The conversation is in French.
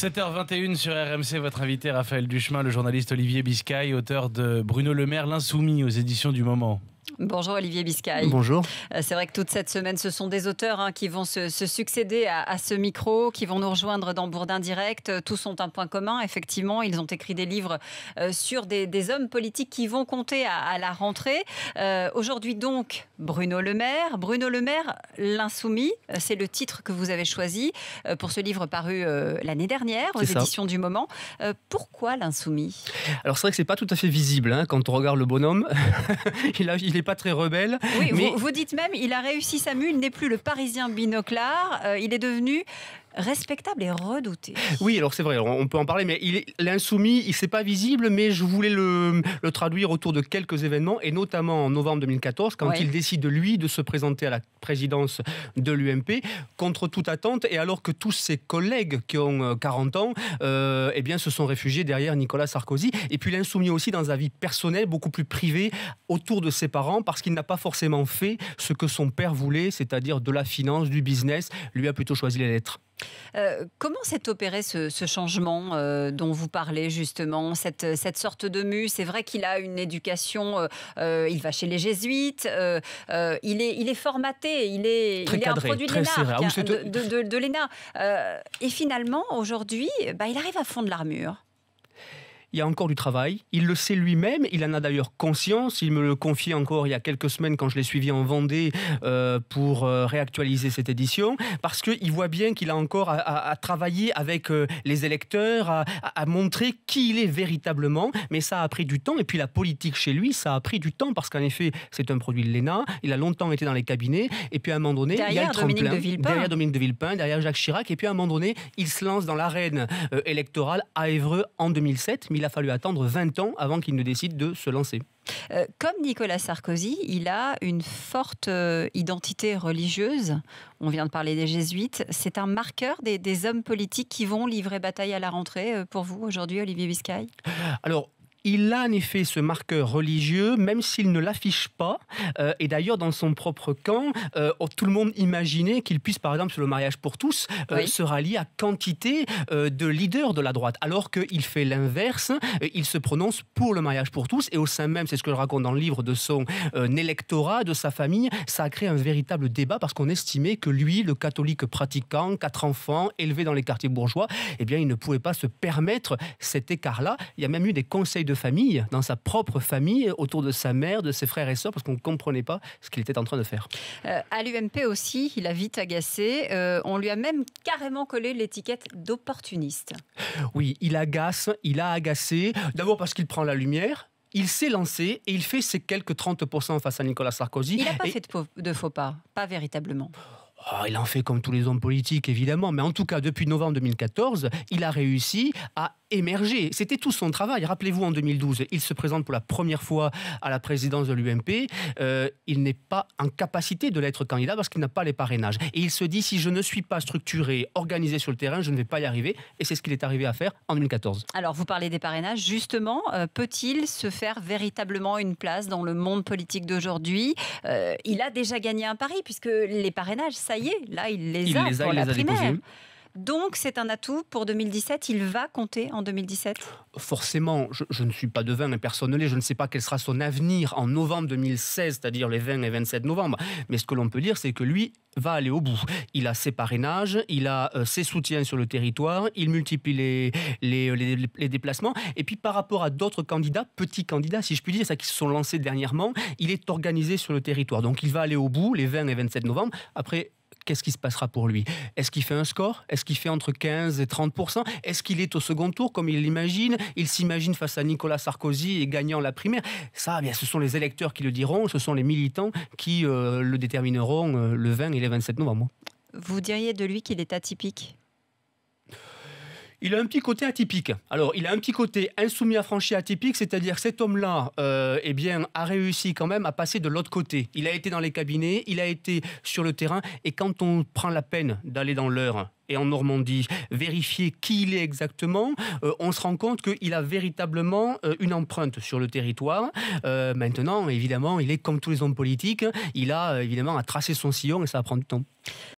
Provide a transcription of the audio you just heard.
7h21 sur RMC, votre invité Raphaël Duchemin, le journaliste Olivier Biscay, auteur de Bruno Le Maire, L'Insoumis aux éditions du moment. Bonjour Olivier Biscay. Bonjour. Euh, c'est vrai que toute cette semaine, ce sont des auteurs hein, qui vont se, succéder à, ce micro, qui vont nous rejoindre dans Bourdin Direct. Euh, tous ont un point commun, effectivement, ils ont écrit des livres euh, sur des, hommes politiques qui vont compter à, la rentrée. Aujourd'hui donc, Bruno Le Maire. Bruno Le Maire, l'insoumis, c'est le titre que vous avez choisi pour ce livre paru l'année dernière aux éditions du Moment. pourquoi l'insoumis Alors c'est vrai que c'est pas tout à fait visible hein, quand on regarde le bonhomme. il n'est pas très rebelle. vous, dites même, il a réussi sa mue, il n'est plus le Parisien binoclard, euh, il est devenu respectable et redouté. Oui, alors c'est vrai, on peut en parler, mais l'insoumis, il c'est pas visible, mais je voulais le, traduire autour de quelques événements, et notamment en novembre 2014, quand il décide lui de se présenter à la présidence de l'UMP contre toute attente, et alors que tous ses collègues qui ont 40 euh, ans, euh, eh bien, se sont réfugiés derrière Nicolas Sarkozy, et puis l'insoumis aussi dans sa vie personnelle, beaucoup plus privée, autour de ses parents, parce qu'il n'a pas forcément fait ce que son père voulait, c'est-à-dire de la finance, du business, lui a plutôt choisi les lettres. Euh, comment s'est opéré ce, changement euh, dont vous parlez justement, cette, sorte de mu C'est vrai qu'il a une éducation, euh, il va chez les jésuites, il, est, il est formaté, il est, un produit de l'ENA. Ah hein, et finalement, aujourd'hui, bah, il arrive à fond de l'armure il y a encore du travail. Il le sait lui-même, il en a d'ailleurs conscience. Il me le confiait encore il y a quelques semaines quand je l'ai suivi en Vendée euh, pour euh, réactualiser cette édition, parce qu'il voit bien qu'il a encore à, travailler avec euh, les électeurs, à, montrer qui il est véritablement. Mais ça a pris du temps. Et puis la politique chez lui, ça a pris du temps, parce qu'en effet, c'est un produit de l'ENA. Il a longtemps été dans les cabinets. Et puis à un moment donné, il y a le de Villepin. derrière Dominique de Villepin, derrière Jacques Chirac. Et puis à un moment donné, il se lance dans l'arène électorale à Évreux en 2007 il a fallu attendre 20 ans avant qu'il ne décide de se lancer. Euh, comme Nicolas Sarkozy, il a une forte euh, identité religieuse. On vient de parler des jésuites. C'est un marqueur des, hommes politiques qui vont livrer bataille à la rentrée euh, pour vous aujourd'hui, Olivier Biscay Alors, il a en effet ce marqueur religieux, même s'il ne l'affiche pas. Euh, et d'ailleurs, dans son propre camp, euh, tout le monde imaginait qu'il puisse, par exemple, sur le mariage pour tous, euh, se rallier à quantité de leaders de la droite, alors qu'il fait l'inverse. Il se prononce pour le mariage pour tous, et au sein même, c'est ce que je raconte dans le livre, de son électorat, de sa famille, ça a créé un véritable débat parce qu'on estimait que lui, le catholique pratiquant, quatre enfants, élevé dans les quartiers bourgeois, eh bien, il ne pouvait pas se permettre cet écart-là. Il y a même eu des conseils de famille, dans sa propre famille, autour de sa mère, de ses frères et sœurs, parce qu'on ne comprenait pas ce qu'il était en train de faire. Euh, à l'UMP aussi, il a vite agacé. Euh, on lui a même carrément collé l'étiquette d'opportuniste. Oui, il agace, il a agacé, d'abord parce qu'il prend la lumière, il s'est lancé et il fait ses quelques 30% face à Nicolas Sarkozy. Il n'a pas fait de faux pas, pas véritablement. Ah, il en fait comme tous les hommes politiques, évidemment, mais en tout cas, depuis novembre 2014, il a réussi à émerger. C'était tout son travail. Rappelez-vous, en 2012, il se présente pour la première fois à la présidence de l'UMP. Euh, il n'est pas en capacité de l'être candidat parce qu'il n'a pas les parrainages. Et il se dit, si je ne suis pas structuré, organisé sur le terrain, je ne vais pas y arriver. Et c'est ce qu'il est arrivé à faire en 2014. Alors, vous parlez des parrainages. Justement, euh, peut-il se faire véritablement une place dans le monde politique d'aujourd'hui euh, Il a déjà gagné un pari puisque les parrainages, ça y est, là, il les a la Donc c'est un atout pour 2017, il va compter en 2017 Forcément, je, ne suis pas devin et personne ne l'est, je ne sais pas quel sera son avenir en novembre 2016, c'est-à-dire les 20 et 27 novembre. Mais ce que l'on peut dire, c'est que lui va aller au bout. Il a ses parrainages, il a euh, ses soutiens sur le territoire, il multiplie euh, les, les, déplacements. Et puis par rapport à d'autres candidats, petits candidats, si je puis dire, ça qui se sont lancés dernièrement, il est organisé sur le territoire. Donc il va aller au bout les 20 et 27 novembre. Après, qu'est-ce qui se passera pour lui Est-ce qu'il fait un score Est-ce qu'il fait entre 15 et 30 Est-ce qu'il est au second tour comme il l'imagine Il s'imagine face à Nicolas Sarkozy et gagnant la primaire Ça, eh bien, ce sont les électeurs qui le diront, ce sont les militants qui euh, le détermineront euh, le 20 et le 27 novembre. Vous diriez de lui qu'il est atypique il a un petit côté atypique. Alors, il a un petit côté insoumis franchi atypique, c'est-à-dire cet homme-là, euh, eh bien, a réussi quand même à passer de l'autre côté. Il a été dans les cabinets, il a été sur le terrain, et quand on prend la peine d'aller dans l'heure et en Normandie, vérifier qui il est exactement, euh, on se rend compte qu'il a véritablement euh, une empreinte sur le territoire. maintenant, évidemment, il est comme tous les hommes politiques, il a évidemment à tracer son sillon et ça va prendre du temps.